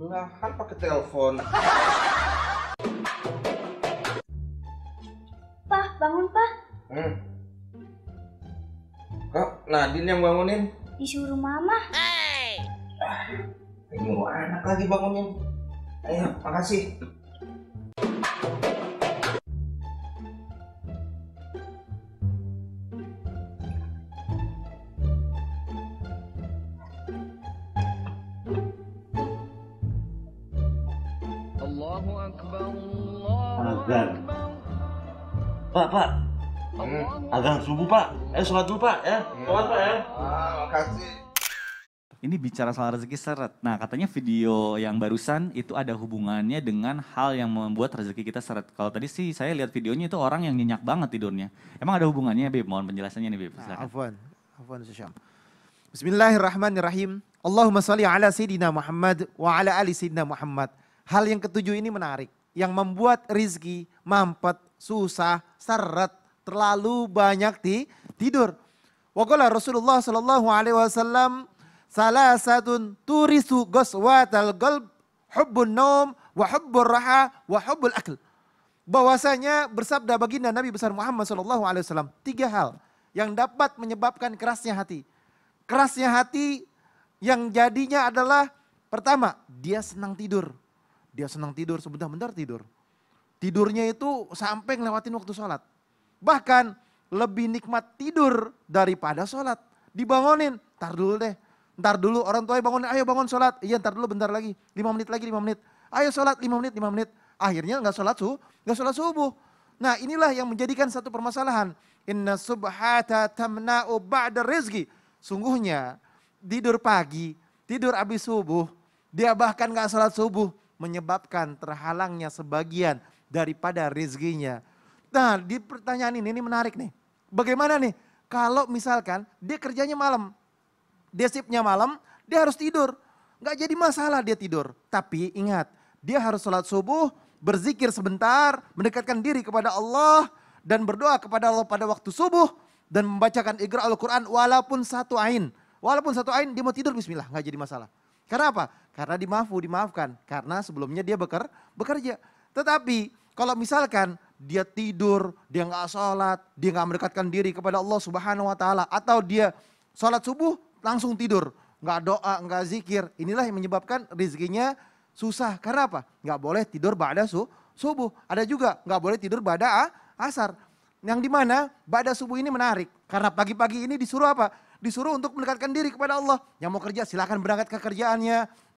belahan pakai telepon Pak, bangun Pak hmm. Kok Nadine yang bangunin? Disuruh Mama Hey. Ah, nyuruh anak lagi bangunin Ayo, makasih Azan. Pak, Pak. Hmm. Azan subuh, Pak. Eh, sholat dulu, Pak. Ya, hmm. sholat, Pak, ya. Ah, makasih. Ini bicara soal rezeki seret. Nah, katanya video yang barusan itu ada hubungannya dengan hal yang membuat rezeki kita seret. Kalau tadi sih saya lihat videonya itu orang yang nyenyak banget tidurnya. Emang ada hubungannya, Beb? Mohon penjelasannya nih, Beb. Nah, Afwan. Afwan Syam. Bismillahirrahmanirrahim. Allahumma salli ala sayyidina Muhammad wa ala ali sayyidina Muhammad. Hal yang ketujuh ini menarik. Yang membuat rizki mampet, susah, seret, terlalu banyak di tidur. Wakola Rasulullah Shallallahu Alaihi Wasallam salah satu turisu goswat al qalb hubun nom wa raha wa hubbul akl. Bahwasanya bersabda baginda Nabi besar Muhammad Shallallahu Alaihi Wasallam tiga hal yang dapat menyebabkan kerasnya hati. Kerasnya hati yang jadinya adalah pertama dia senang tidur. Dia senang tidur, sebentar-bentar tidur. Tidurnya itu sampai ngelewatin waktu sholat. Bahkan lebih nikmat tidur daripada sholat. Dibangunin, ntar dulu deh. Ntar dulu orang tua bangun, ayo bangun sholat. Iya ntar dulu bentar lagi, lima menit lagi, lima menit. Ayo sholat lima menit, lima menit. Akhirnya nggak sholat, su nggak sholat subuh. Nah inilah yang menjadikan satu permasalahan. Inna subhata tamna'u ba'da rizki. Sungguhnya tidur pagi, tidur abis subuh, dia bahkan nggak sholat subuh, menyebabkan terhalangnya sebagian daripada rezekinya. Nah, di pertanyaan ini ini menarik nih. Bagaimana nih kalau misalkan dia kerjanya malam, dia sipnya malam, dia harus tidur. Gak jadi masalah dia tidur. Tapi ingat, dia harus sholat subuh, berzikir sebentar, mendekatkan diri kepada Allah, dan berdoa kepada Allah pada waktu subuh, dan membacakan igra Al-Quran walaupun satu ain. Walaupun satu ain, dia mau tidur bismillah, gak jadi masalah. Karena apa? Karena dimaafu, dimaafkan. Karena sebelumnya dia beker, bekerja. Tetapi kalau misalkan dia tidur, dia nggak sholat, dia nggak mendekatkan diri kepada Allah Subhanahu Wa Taala, atau dia sholat subuh langsung tidur, nggak doa, nggak zikir, inilah yang menyebabkan rezekinya susah. Karena apa? Nggak boleh tidur pada su subuh. Ada juga nggak boleh tidur pada asar. Yang dimana pada subuh ini menarik. Karena pagi-pagi ini disuruh apa? disuruh untuk mendekatkan diri kepada Allah. Yang mau kerja silahkan berangkat ke kerjaannya.